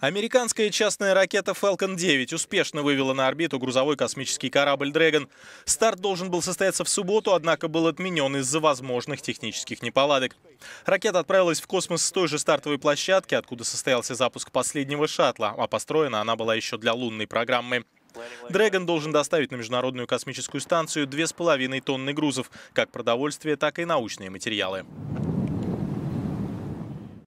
Американская частная ракета Falcon 9 успешно вывела на орбиту грузовой космический корабль Dragon. Старт должен был состояться в субботу, однако был отменен из-за возможных технических неполадок. Ракета отправилась в космос с той же стартовой площадки, откуда состоялся запуск последнего шаттла, а построена она была еще для лунной программы. Dragon должен доставить на Международную космическую станцию 2,5 тонны грузов, как продовольствие, так и научные материалы.